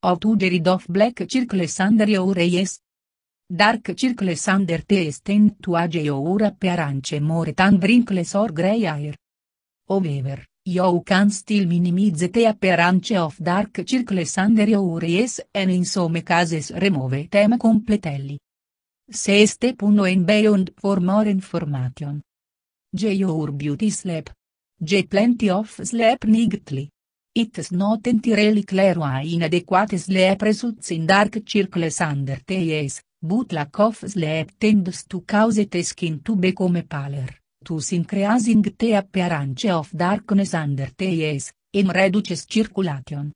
How to get of black circles under your eyes. Dark circles under the tend to age your appearance more than wrinkles or grey hair. However, you can still minimize the appearance of dark circles under your eyes and in some cases remove them completely. Se step 1 and beyond for more information. J your beauty sleep. J plenty of sleep nightly. It's not entirely clear why inadequate sleep results in dark circles under the eyes, but lack of sleep tends to cause the skin to become paler, thus increasing the appearance of darkness under the eyes, and reduces circulation.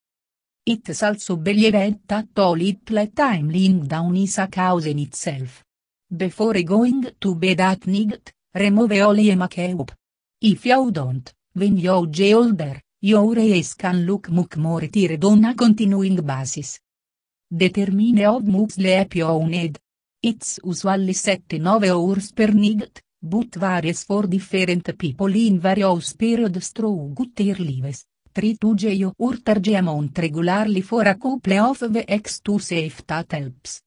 It's is also believed that all little time lying down is a cause in itself. Before going to bed at night, remove all your makeup. If you don't, when you older, Your ace can look much more tired on a continuing basis. Determine how much sleep you need. It's usually 7-9 hours per night, but varies for different people in various periods throughout their lives. Try to your urtarge amount regularly for a couple of weeks to safe that helps.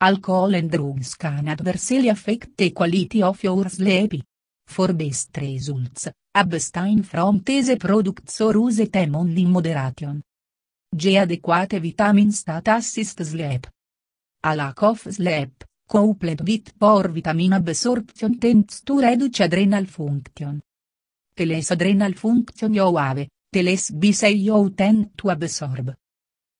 Alcohol and drugs can adversely affect the quality of your sleep. For best results, Abstein from tese products or use them only in moderation. G. Adequate vitamins that assist sleep. A lack of sleep, coupled with poor vitamin absorption tends to reduce adrenal function. The less adrenal function you have, the less B6 you tend to absorb.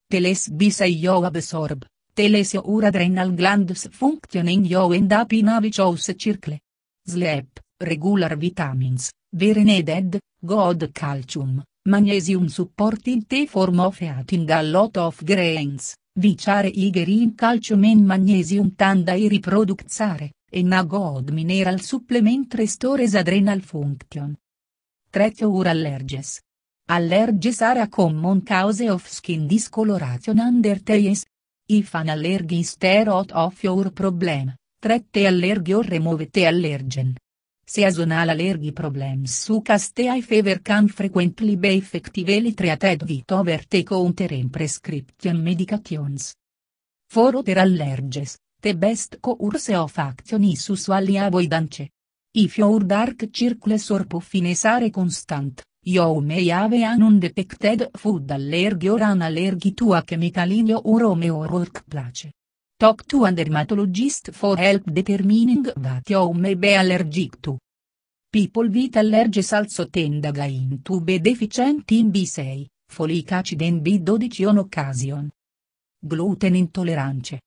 The less B6 you absorb, the less your adrenal glands function in you end up in a vicious circle. Sleep, regular vitamins, Were God calcium, magnesium supporting the form of eating a lot of grains, which are higher calcium and magnesium Tanda dairy products are, and a good mineral supplement restores adrenal function. Treture allergies. Allerges are a common cause of skin discoloration under tears. If an allergy is of your problem, treat the allergy or remove the allergen seasonal allergy problems su casteai fever can frequently be effectively treated with over the counter in prescription medications. For other allergies, the best course of action is usually avoidance. If your dark circles or puffiness are constant, you may have an undetected food allergy or an allergy to a chemical in your home or workplace. Talk to a dermatologist for help determining that you may be allergic to. People with allergies also tend again to be deficient in B6, folic acid and B12 on occasion. Gluten intolerance.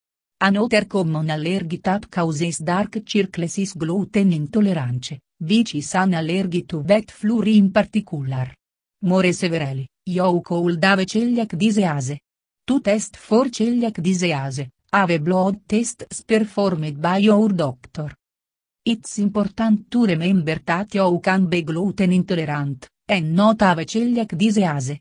Another common allergy that causes dark circles is gluten intolerance, which is an allergy to wheat flour in particular. More severely, you could have celiac disease. To test for celiac disease, Have blood tests performed by your doctor. It's important to remember that you can be gluten intolerant, and not have celiac disease.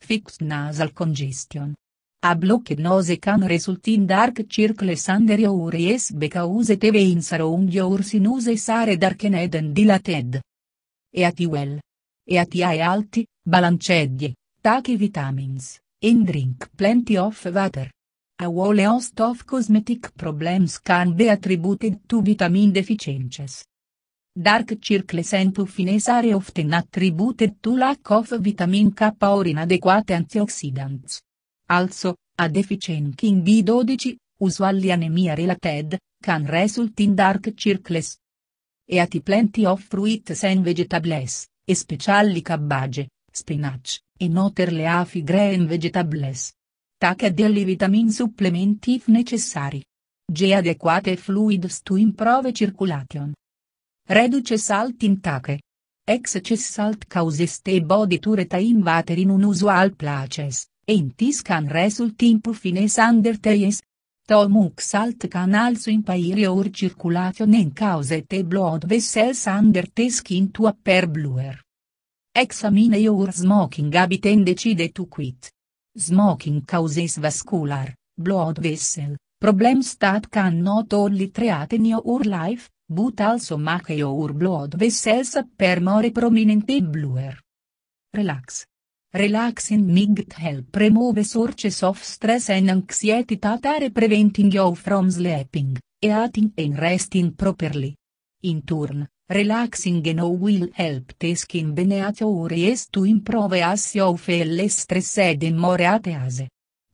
Fixed nasal congestion. A blocked nose can result in dark circles under your eyes because the veins around your sinuses are darkened and dilated. Eat well. Eat high alti, balanced, take vitamins, and drink plenty of water. A whole host of cosmetic problems can be attributed to vitamin deficiencies. Dark circles and puffiness are often attributed to lack of vitamin K or inadequate antioxidants. Also, a deficiency in B12, usually anemia related, can result in dark circles. Eat plenty of fruits and vegetables, especially cabbage, spinach, and other leafy green vegetables. TAC e delle vitamin supplementi if necessari. G adeguate fluids to improve circulation. Reduce salt in intake. Excess salt causes the body to retain water in unusual places, and this can result in puffiness under tears. Stomach salt can also impair your circulation and cause the blood vessels under the skin to appear bluer. Examine your smoking habit and decide to quit. Smoking causes vascular, blood vessel, problems that can not only threaten your life, but also make your blood vessels appear more prominent and bluer. Relax. Relaxing might help remove sources of stress and anxiety that are preventing you from sleeping, eating and resting properly. In turn, Relaxing now will help the skin beneath to improve as you feel stressed and more at ease.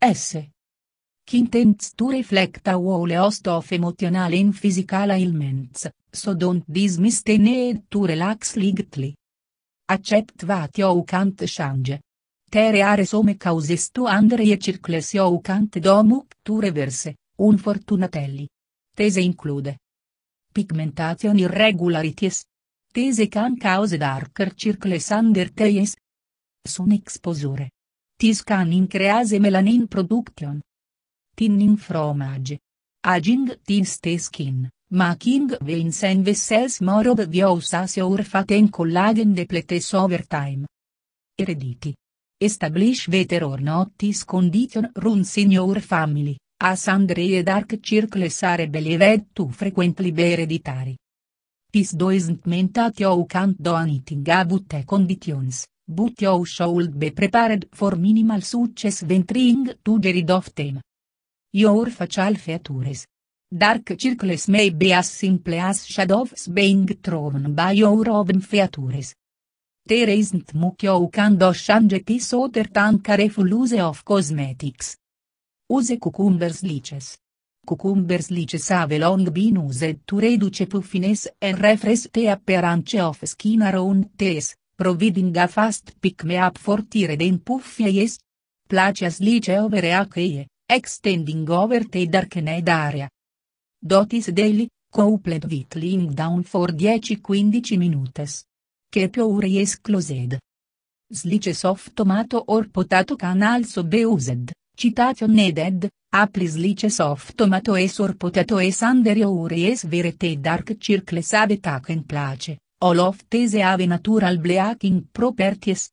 S. Intends to reflect a whole host of emotional and physical ailments, so don't dismiss the need to relax lightly. Accept what you can't change. There are some causes to under circles you can't do much to reverse, unfortunately. These include Pigmentation irregularities. Tese can cause darker circles under the eyes. Sun exposure. This can increase melanin production. Tinning from age. Aging tins the skin, making veins and vessels more obvious as your fat and collagen depletes over time. Erediti. Establish whether or not this condition runs in your family. As e Dark Circles are believed to frequently be hereditary. This doesn't mean that you can't do anything about the conditions, but you should be prepared for minimal success when trying to get of them. Your facial features. Dark circles may be as simple as shadows being thrown by your own features. There isn't much you can do change this other than careful use of cosmetics. Use cucumbers lices. Cucumbers lices have long been used to reduce puffiness and refresh the appearance of skin around tees, providing a fast pick-me-up for tire den puffies. Placias lice over acee, extending over the darkened area. Dotis daily, coupled with laying down for 10-15 minutes. Kepiori is closed. Slices of tomato or potato can also be used, Citation needed, Applis lice softomato e sorpotato e sanderio uries verete dark circle sabe tacen place, all of tese ave natural bleaking properties.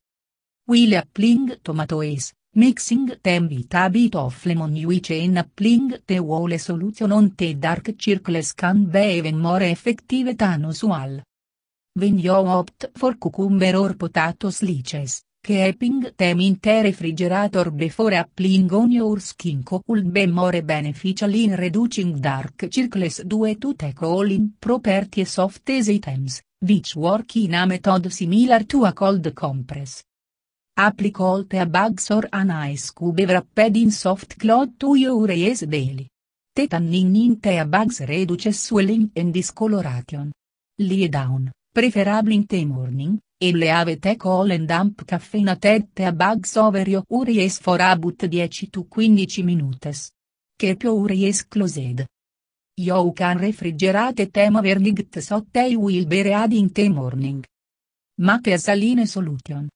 Wille appling tomatoes, mixing tem tembit bit of lemon juice in appling te vuole solution on te dark circles can be even more effective than usual. When you opt for cucumber or potatoes liches, Keeping them in the refrigerator before applying on your skin could be more beneficial in reducing dark circles due to the cooling properties of these items, which work in a method similar to a cold compress. Apply all the bugs or an ice cube wrapped in soft cloth to your eyes daily. The tannin in the bugs reduces swelling and discoloration. Lie down, preferably in the morning, il leave te and dump caffeina tette a bags over your uries for about 10 to 15 minutes. Che più uries closed. You can refrigerate them overnight so they will be ready in the morning. saline solution.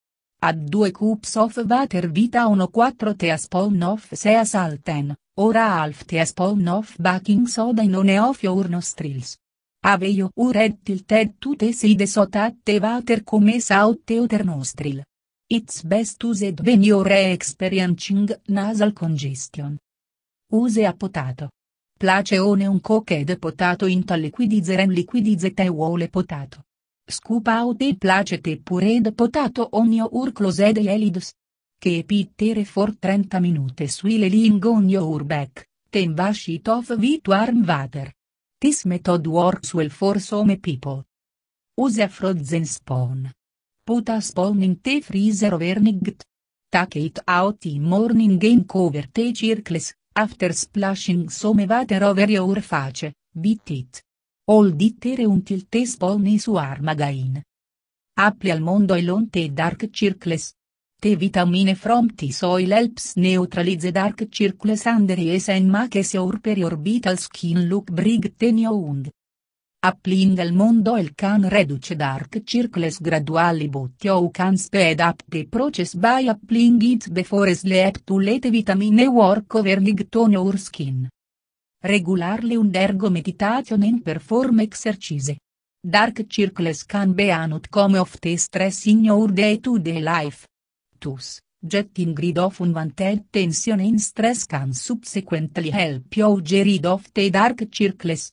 Add 2 cups of water vita 1 4 teaspoon of sea salt ora half teaspoon of baking soda in one of your nostrils. Aveio ured tilted tutes ide sotate vater come saute oder nostril. It's best used when you're experiencing nasal congestion. Use a potato. Place one un coche potato in tal into liquidizeren te uole potato. Scoop out e pure ed potato onio urclosed elids. Che pittere for 30 minute suile lingonio urbec, ten wash it off with warm water. This method works well for some people. Use a frozen spawn. Put a spawn in the freezer overnight. Take it out in morning and cover the circles, after splashing some water over your face, beat it. Hold it there until the spawn is warm again. Apply al mondo e long dark circles, Te vitamine from T-soil helps neutralize dark circles under eyes and makes your periorbital skin look big than wound. Appling al mondo el can reduce dark circles gradually but you can speed up the process by appling it before sleep to let vitamine work over ligton your skin. Regularly undergo meditation and perform exercise. Dark circles can be an outcome of the stress in your day to -day life ictus, getting rid of unwanted tension in stress can subsequently help you get rid of the dark circles.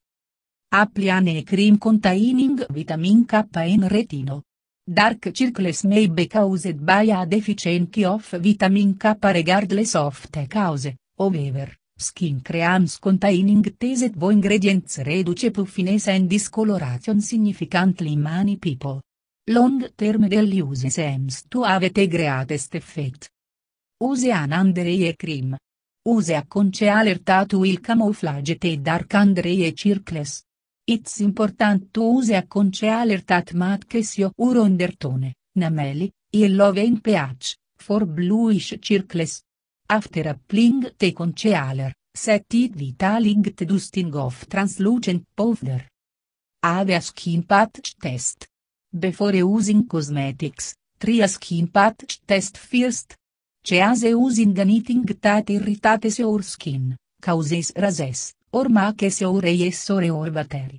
Appliane a cream containing vitamin K in retino. Dark circles may be caused by a deficiency of vitamin K regardless of the cause, however. Skin creams containing tesed vo ingredients reduce puffiness and discoloration significantly in many people. Long term del use sems to avete the greatest Use an under cream. Use a conce alert to il camouflage te dark under e circles. It's important to use a conce alert at matches your undertone, namely, yellow and pH, for bluish circles. After applying the concealer, set it with a dusting of translucent powder. Ave a skin patch test. Before using cosmetics, tria skin patch test first. Cease using anything that irritates your skin, causes rases, or makes your eyes sore or battery.